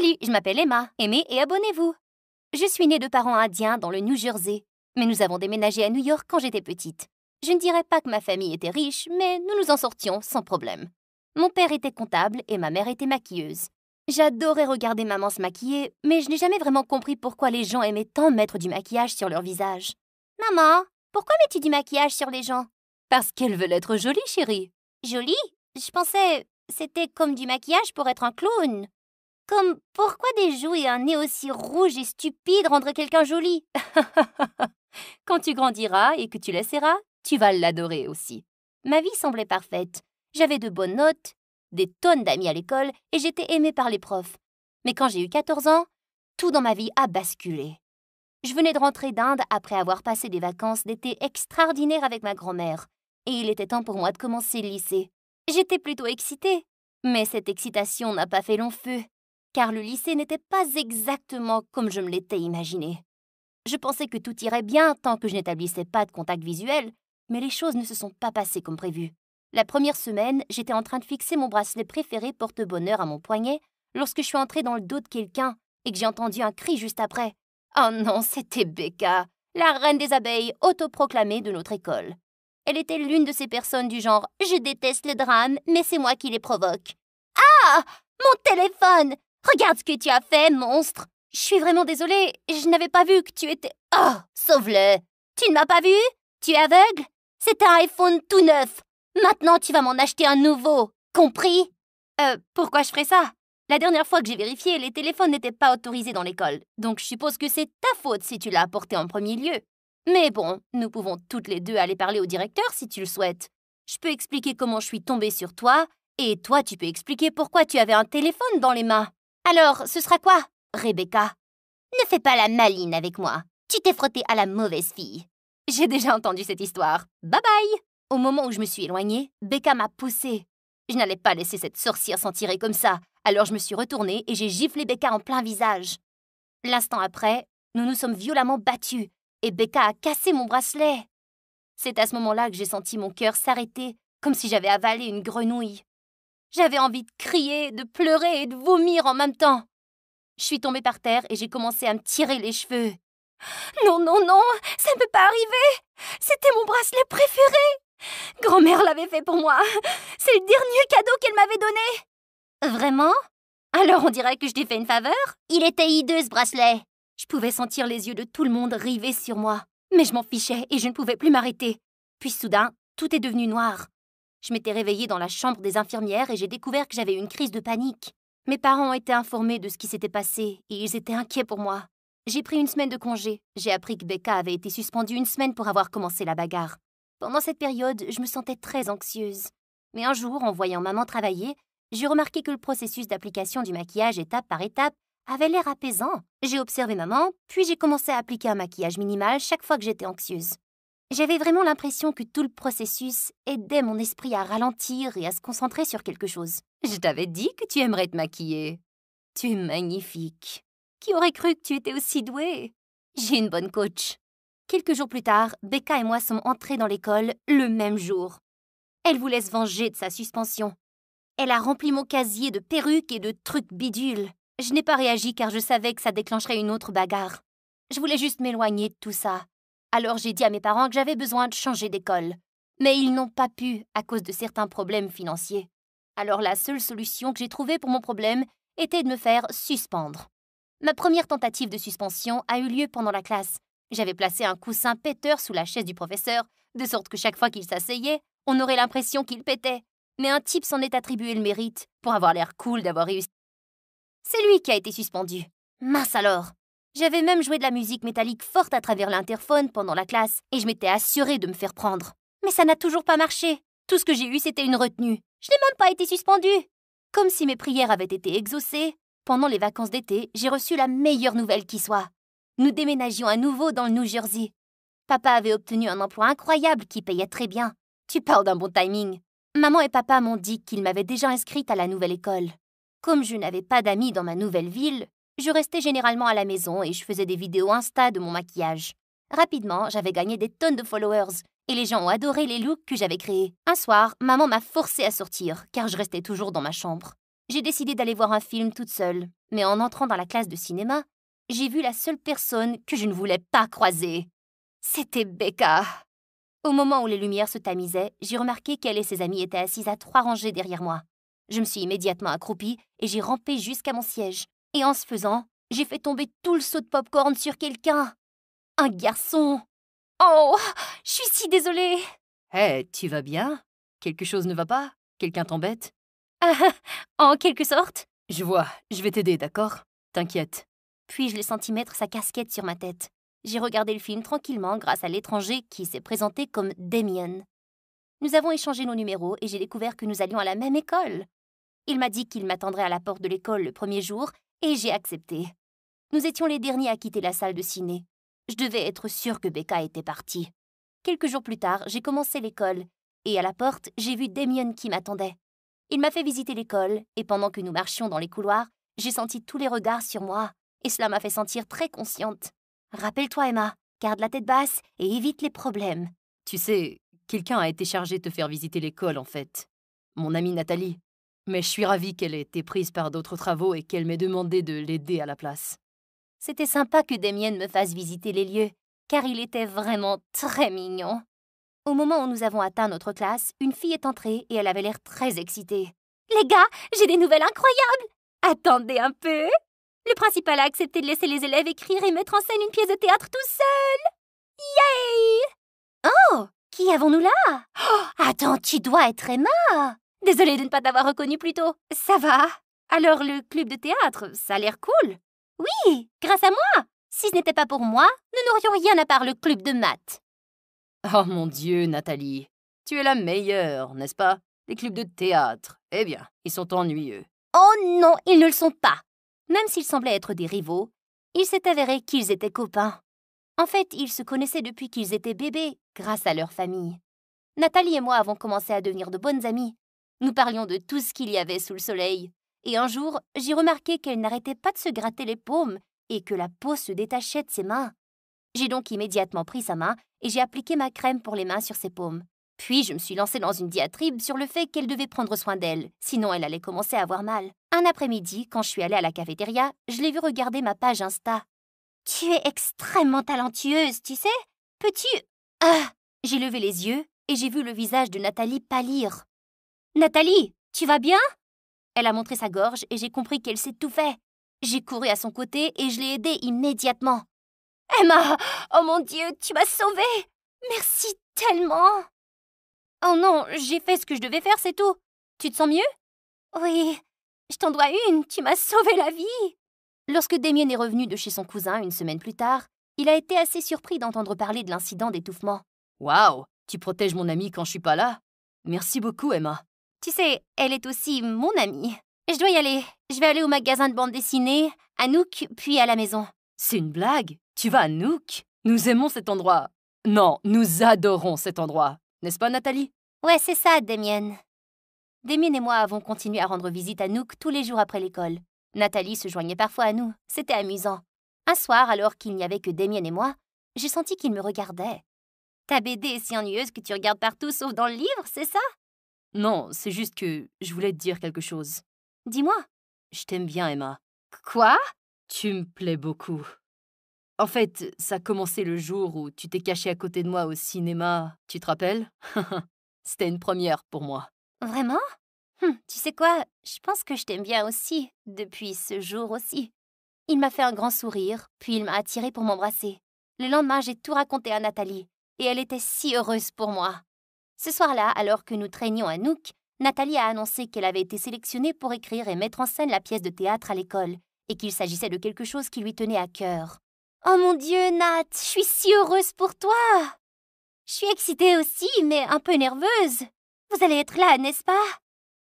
Salut, je m'appelle Emma. Aimez et abonnez-vous. Je suis née de parents indiens dans le New Jersey, mais nous avons déménagé à New York quand j'étais petite. Je ne dirais pas que ma famille était riche, mais nous nous en sortions sans problème. Mon père était comptable et ma mère était maquilleuse. J'adorais regarder maman se maquiller, mais je n'ai jamais vraiment compris pourquoi les gens aimaient tant mettre du maquillage sur leur visage. Maman, pourquoi mets-tu du maquillage sur les gens Parce qu'elles veulent être jolies, chérie. Jolies Je pensais c'était comme du maquillage pour être un clown. Comme pourquoi des joues et un nez aussi rouge et stupide rendre quelqu'un joli Quand tu grandiras et que tu laisseras, tu vas l'adorer aussi. Ma vie semblait parfaite. J'avais de bonnes notes, des tonnes d'amis à l'école et j'étais aimée par les profs. Mais quand j'ai eu 14 ans, tout dans ma vie a basculé. Je venais de rentrer d'Inde après avoir passé des vacances d'été extraordinaires avec ma grand-mère, et il était temps pour moi de commencer le lycée. J'étais plutôt excitée, mais cette excitation n'a pas fait long feu car le lycée n'était pas exactement comme je me l'étais imaginé. Je pensais que tout irait bien tant que je n'établissais pas de contact visuel, mais les choses ne se sont pas passées comme prévu. La première semaine, j'étais en train de fixer mon bracelet préféré porte-bonheur à mon poignet lorsque je suis entrée dans le dos de quelqu'un et que j'ai entendu un cri juste après. Oh non, c'était Becca, la reine des abeilles autoproclamée de notre école. Elle était l'une de ces personnes du genre Je déteste le drame, mais c'est moi qui les provoque. Ah Mon téléphone Regarde ce que tu as fait, monstre Je suis vraiment désolée, je n'avais pas vu que tu étais... Oh, sauve-le Tu ne m'as pas vu Tu es aveugle C'est un iPhone tout neuf Maintenant, tu vas m'en acheter un nouveau Compris Euh, pourquoi je ferais ça La dernière fois que j'ai vérifié, les téléphones n'étaient pas autorisés dans l'école, donc je suppose que c'est ta faute si tu l'as apporté en premier lieu. Mais bon, nous pouvons toutes les deux aller parler au directeur si tu le souhaites. Je peux expliquer comment je suis tombée sur toi, et toi tu peux expliquer pourquoi tu avais un téléphone dans les mains. Alors, ce sera quoi, Rebecca Ne fais pas la maline avec moi. Tu t'es frottée à la mauvaise fille. J'ai déjà entendu cette histoire. Bye bye Au moment où je me suis éloignée, Becca m'a poussée. Je n'allais pas laisser cette sorcière s'en tirer comme ça, alors je me suis retournée et j'ai giflé Becca en plein visage. L'instant après, nous nous sommes violemment battus et Becca a cassé mon bracelet. C'est à ce moment-là que j'ai senti mon cœur s'arrêter, comme si j'avais avalé une grenouille. J'avais envie de crier, de pleurer et de vomir en même temps. Je suis tombée par terre et j'ai commencé à me tirer les cheveux. Non, non, non, ça ne peut pas arriver. C'était mon bracelet préféré. Grand-mère l'avait fait pour moi. C'est le dernier cadeau qu'elle m'avait donné. Vraiment Alors on dirait que je t'ai fait une faveur Il était hideux ce bracelet. Je pouvais sentir les yeux de tout le monde rivés sur moi. Mais je m'en fichais et je ne pouvais plus m'arrêter. Puis soudain, tout est devenu noir. Je m'étais réveillée dans la chambre des infirmières et j'ai découvert que j'avais une crise de panique. Mes parents ont étaient informés de ce qui s'était passé et ils étaient inquiets pour moi. J'ai pris une semaine de congé. J'ai appris que Becca avait été suspendue une semaine pour avoir commencé la bagarre. Pendant cette période, je me sentais très anxieuse. Mais un jour, en voyant maman travailler, j'ai remarqué que le processus d'application du maquillage étape par étape avait l'air apaisant. J'ai observé maman, puis j'ai commencé à appliquer un maquillage minimal chaque fois que j'étais anxieuse. J'avais vraiment l'impression que tout le processus aidait mon esprit à ralentir et à se concentrer sur quelque chose. Je t'avais dit que tu aimerais te maquiller. Tu es magnifique. Qui aurait cru que tu étais aussi douée J'ai une bonne coach. Quelques jours plus tard, Becca et moi sommes entrés dans l'école le même jour. Elle voulait se venger de sa suspension. Elle a rempli mon casier de perruques et de trucs bidules. Je n'ai pas réagi car je savais que ça déclencherait une autre bagarre. Je voulais juste m'éloigner de tout ça alors j'ai dit à mes parents que j'avais besoin de changer d'école. Mais ils n'ont pas pu à cause de certains problèmes financiers. Alors la seule solution que j'ai trouvée pour mon problème était de me faire suspendre. Ma première tentative de suspension a eu lieu pendant la classe. J'avais placé un coussin péteur sous la chaise du professeur, de sorte que chaque fois qu'il s'asseyait, on aurait l'impression qu'il pétait. Mais un type s'en est attribué le mérite, pour avoir l'air cool d'avoir réussi. C'est lui qui a été suspendu. Mince alors j'avais même joué de la musique métallique forte à travers l'interphone pendant la classe et je m'étais assurée de me faire prendre. Mais ça n'a toujours pas marché. Tout ce que j'ai eu, c'était une retenue. Je n'ai même pas été suspendue. Comme si mes prières avaient été exaucées, pendant les vacances d'été, j'ai reçu la meilleure nouvelle qui soit. Nous déménagions à nouveau dans le New Jersey. Papa avait obtenu un emploi incroyable qui payait très bien. Tu parles d'un bon timing. Maman et papa m'ont dit qu'ils m'avaient déjà inscrite à la nouvelle école. Comme je n'avais pas d'amis dans ma nouvelle ville, je restais généralement à la maison et je faisais des vidéos Insta de mon maquillage. Rapidement, j'avais gagné des tonnes de followers et les gens ont adoré les looks que j'avais créés. Un soir, maman m'a forcée à sortir car je restais toujours dans ma chambre. J'ai décidé d'aller voir un film toute seule, mais en entrant dans la classe de cinéma, j'ai vu la seule personne que je ne voulais pas croiser. C'était Becca. Au moment où les lumières se tamisaient, j'ai remarqué qu'elle et ses amis étaient assises à trois rangées derrière moi. Je me suis immédiatement accroupie et j'ai rampé jusqu'à mon siège. Et en se faisant, j'ai fait tomber tout le seau de pop-corn sur quelqu'un. Un garçon. Oh, je suis si désolée. Hé, eh, tu vas bien Quelque chose ne va pas Quelqu'un t'embête ah, En quelque sorte. Je vois, je vais t'aider, d'accord T'inquiète. Puis je l'ai senti mettre sa casquette sur ma tête. J'ai regardé le film tranquillement grâce à l'étranger qui s'est présenté comme Damien. Nous avons échangé nos numéros et j'ai découvert que nous allions à la même école. Il m'a dit qu'il m'attendrait à la porte de l'école le premier jour et j'ai accepté. Nous étions les derniers à quitter la salle de ciné. Je devais être sûre que Becca était partie. Quelques jours plus tard, j'ai commencé l'école, et à la porte, j'ai vu Damien qui m'attendait. Il m'a fait visiter l'école, et pendant que nous marchions dans les couloirs, j'ai senti tous les regards sur moi, et cela m'a fait sentir très consciente. Rappelle-toi, Emma, garde la tête basse et évite les problèmes. Tu sais, quelqu'un a été chargé de te faire visiter l'école, en fait. Mon amie Nathalie mais je suis ravie qu'elle ait été prise par d'autres travaux et qu'elle m'ait demandé de l'aider à la place. C'était sympa que Damien me fasse visiter les lieux, car il était vraiment très mignon. Au moment où nous avons atteint notre classe, une fille est entrée et elle avait l'air très excitée. Les gars, j'ai des nouvelles incroyables Attendez un peu Le principal a accepté de laisser les élèves écrire et mettre en scène une pièce de théâtre tout seul Yay Oh Qui avons-nous là oh Attends, tu dois être Emma Désolée de ne pas t'avoir reconnue plus tôt. Ça va Alors le club de théâtre, ça a l'air cool Oui, grâce à moi Si ce n'était pas pour moi, nous n'aurions rien à part le club de maths. Oh mon Dieu, Nathalie Tu es la meilleure, n'est-ce pas Les clubs de théâtre, eh bien, ils sont ennuyeux. Oh non, ils ne le sont pas Même s'ils semblaient être des rivaux, il s'est avéré qu'ils étaient copains. En fait, ils se connaissaient depuis qu'ils étaient bébés, grâce à leur famille. Nathalie et moi avons commencé à devenir de bonnes amies nous parlions de tout ce qu'il y avait sous le soleil. Et un jour, j'ai remarqué qu'elle n'arrêtait pas de se gratter les paumes et que la peau se détachait de ses mains. J'ai donc immédiatement pris sa main et j'ai appliqué ma crème pour les mains sur ses paumes. Puis je me suis lancée dans une diatribe sur le fait qu'elle devait prendre soin d'elle, sinon elle allait commencer à avoir mal. Un après-midi, quand je suis allée à la cafétéria, je l'ai vue regarder ma page Insta. Tu es extrêmement talentueuse, tu sais Peux-tu... Ah J'ai levé les yeux et j'ai vu le visage de Nathalie pâlir. Nathalie, tu vas bien Elle a montré sa gorge et j'ai compris qu'elle s'étouffait. J'ai couru à son côté et je l'ai aidée immédiatement. Emma Oh mon Dieu, tu m'as sauvée Merci tellement Oh non, j'ai fait ce que je devais faire, c'est tout. Tu te sens mieux Oui, je t'en dois une, tu m'as sauvé la vie Lorsque Damien est revenu de chez son cousin une semaine plus tard, il a été assez surpris d'entendre parler de l'incident d'étouffement. Waouh Tu protèges mon ami quand je suis pas là Merci beaucoup, Emma. Tu sais, elle est aussi mon amie. Je dois y aller. Je vais aller au magasin de bande dessinée, à Nook, puis à la maison. C'est une blague Tu vas à Nook Nous aimons cet endroit. Non, nous adorons cet endroit. N'est-ce pas, Nathalie Ouais, c'est ça, Damien. Damien et moi avons continué à rendre visite à Nook tous les jours après l'école. Nathalie se joignait parfois à nous. C'était amusant. Un soir, alors qu'il n'y avait que Damien et moi, j'ai senti qu'il me regardait. Ta BD est si ennuyeuse que tu regardes partout sauf dans le livre, c'est ça non, c'est juste que je voulais te dire quelque chose. Dis-moi. Je t'aime bien, Emma. Quoi Tu me plais beaucoup. En fait, ça a commencé le jour où tu t'es cachée à côté de moi au cinéma, tu te rappelles C'était une première pour moi. Vraiment hum, Tu sais quoi Je pense que je t'aime bien aussi, depuis ce jour aussi. Il m'a fait un grand sourire, puis il m'a attirée pour m'embrasser. Le lendemain, j'ai tout raconté à Nathalie, et elle était si heureuse pour moi. Ce soir-là, alors que nous traînions à Nook, Nathalie a annoncé qu'elle avait été sélectionnée pour écrire et mettre en scène la pièce de théâtre à l'école, et qu'il s'agissait de quelque chose qui lui tenait à cœur. Oh mon Dieu, Nat, je suis si heureuse pour toi Je suis excitée aussi, mais un peu nerveuse. Vous allez être là, n'est-ce pas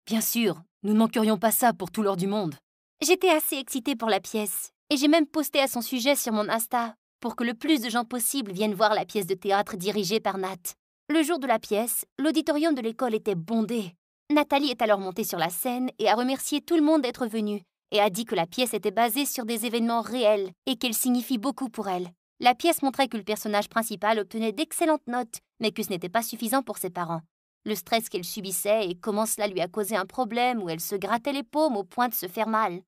Bien sûr, nous ne manquerions pas ça pour tout l'or du monde. J'étais assez excitée pour la pièce, et j'ai même posté à son sujet sur mon Insta, pour que le plus de gens possible viennent voir la pièce de théâtre dirigée par Nat. Le jour de la pièce, l'auditorium de l'école était bondé. Nathalie est alors montée sur la scène et a remercié tout le monde d'être venu, et a dit que la pièce était basée sur des événements réels et qu'elle signifie beaucoup pour elle. La pièce montrait que le personnage principal obtenait d'excellentes notes, mais que ce n'était pas suffisant pour ses parents. Le stress qu'elle subissait et comment cela lui a causé un problème où elle se grattait les paumes au point de se faire mal.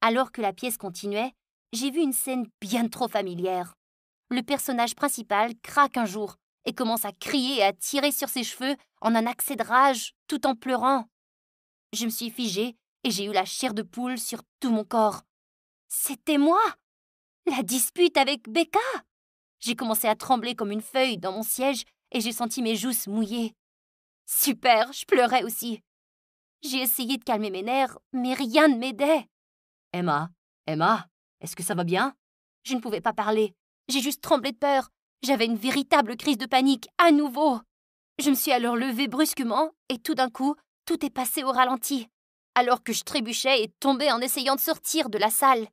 Alors que la pièce continuait, j'ai vu une scène bien trop familière. Le personnage principal craque un jour et commence à crier et à tirer sur ses cheveux en un accès de rage tout en pleurant. Je me suis figée et j'ai eu la chair de poule sur tout mon corps. C'était moi La dispute avec Becca J'ai commencé à trembler comme une feuille dans mon siège et j'ai senti mes joues mouillées. Super, je pleurais aussi. J'ai essayé de calmer mes nerfs, mais rien ne m'aidait. Emma, Emma, est-ce que ça va bien Je ne pouvais pas parler. J'ai juste tremblé de peur j'avais une véritable crise de panique, à nouveau. Je me suis alors levée brusquement, et tout d'un coup, tout est passé au ralenti, alors que je trébuchais et tombais en essayant de sortir de la salle.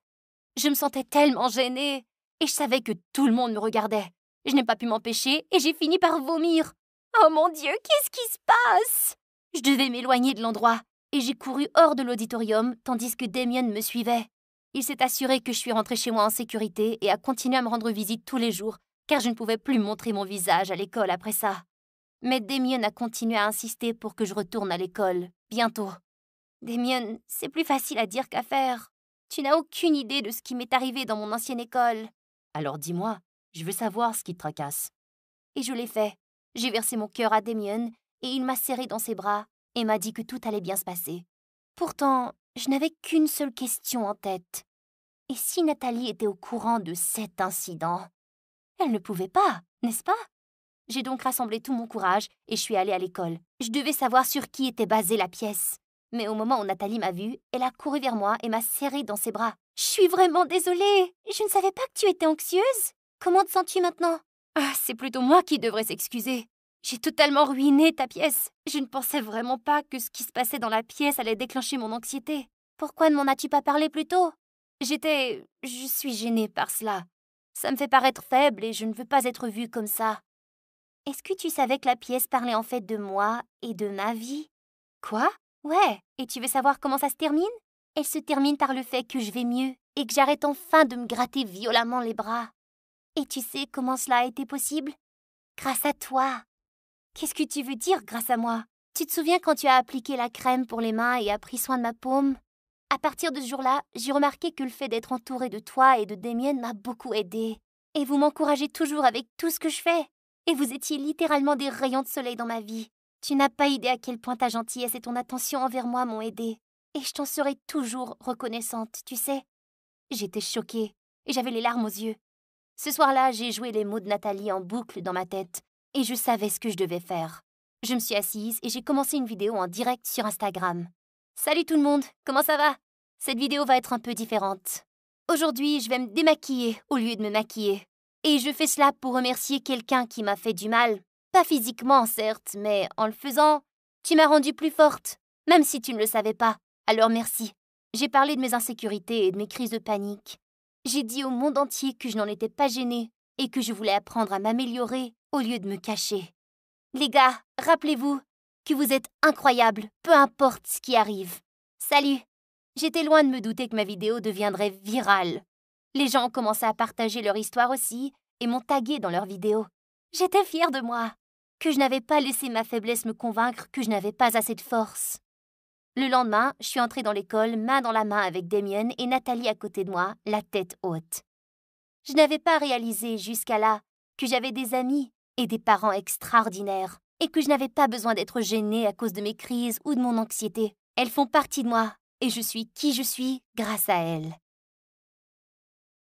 Je me sentais tellement gênée, et je savais que tout le monde me regardait. Je n'ai pas pu m'empêcher, et j'ai fini par vomir. Oh mon Dieu, qu'est-ce qui se passe Je devais m'éloigner de l'endroit, et j'ai couru hors de l'auditorium, tandis que Damien me suivait. Il s'est assuré que je suis rentrée chez moi en sécurité et a continué à me rendre visite tous les jours, car je ne pouvais plus montrer mon visage à l'école après ça. Mais Damien a continué à insister pour que je retourne à l'école, bientôt. Damien, c'est plus facile à dire qu'à faire. Tu n'as aucune idée de ce qui m'est arrivé dans mon ancienne école. Alors dis-moi, je veux savoir ce qui te tracasse. Et je l'ai fait. J'ai versé mon cœur à Damien, et il m'a serré dans ses bras, et m'a dit que tout allait bien se passer. Pourtant, je n'avais qu'une seule question en tête. Et si Nathalie était au courant de cet incident elle ne pouvait pas, n'est-ce pas J'ai donc rassemblé tout mon courage et je suis allée à l'école. Je devais savoir sur qui était basée la pièce. Mais au moment où Nathalie m'a vue, elle a couru vers moi et m'a serrée dans ses bras. Je suis vraiment désolée. Je ne savais pas que tu étais anxieuse. Comment te sens-tu maintenant Ah, c'est plutôt moi qui devrais s'excuser. J'ai totalement ruiné ta pièce. Je ne pensais vraiment pas que ce qui se passait dans la pièce allait déclencher mon anxiété. Pourquoi ne m'en as-tu pas parlé plus tôt J'étais... Je suis gênée par cela. Ça me fait paraître faible et je ne veux pas être vue comme ça. Est-ce que tu savais que la pièce parlait en fait de moi et de ma vie Quoi Ouais, et tu veux savoir comment ça se termine Elle se termine par le fait que je vais mieux et que j'arrête enfin de me gratter violemment les bras. Et tu sais comment cela a été possible Grâce à toi. Qu'est-ce que tu veux dire grâce à moi Tu te souviens quand tu as appliqué la crème pour les mains et as pris soin de ma paume à partir de ce jour-là, j'ai remarqué que le fait d'être entourée de toi et de Damien m'a beaucoup aidée. Et vous m'encouragez toujours avec tout ce que je fais. Et vous étiez littéralement des rayons de soleil dans ma vie. Tu n'as pas idée à quel point ta gentillesse et ton attention envers moi m'ont aidée. Et je t'en serai toujours reconnaissante, tu sais. J'étais choquée et j'avais les larmes aux yeux. Ce soir-là, j'ai joué les mots de Nathalie en boucle dans ma tête et je savais ce que je devais faire. Je me suis assise et j'ai commencé une vidéo en direct sur Instagram. Salut tout le monde, comment ça va Cette vidéo va être un peu différente. Aujourd'hui, je vais me démaquiller au lieu de me maquiller. Et je fais cela pour remercier quelqu'un qui m'a fait du mal. Pas physiquement, certes, mais en le faisant, tu m'as rendue plus forte, même si tu ne le savais pas. Alors merci. J'ai parlé de mes insécurités et de mes crises de panique. J'ai dit au monde entier que je n'en étais pas gênée et que je voulais apprendre à m'améliorer au lieu de me cacher. Les gars, rappelez-vous, que vous êtes incroyable, peu importe ce qui arrive. Salut J'étais loin de me douter que ma vidéo deviendrait virale. Les gens ont commencé à partager leur histoire aussi et m'ont tagué dans leurs vidéos. J'étais fière de moi, que je n'avais pas laissé ma faiblesse me convaincre que je n'avais pas assez de force. Le lendemain, je suis entrée dans l'école main dans la main avec Damien et Nathalie à côté de moi, la tête haute. Je n'avais pas réalisé jusqu'à là que j'avais des amis et des parents extraordinaires et que je n'avais pas besoin d'être gênée à cause de mes crises ou de mon anxiété. Elles font partie de moi, et je suis qui je suis grâce à elles.